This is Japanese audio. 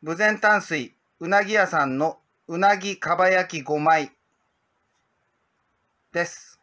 無前淡水うなぎ屋さんのうなぎかば焼き5枚です。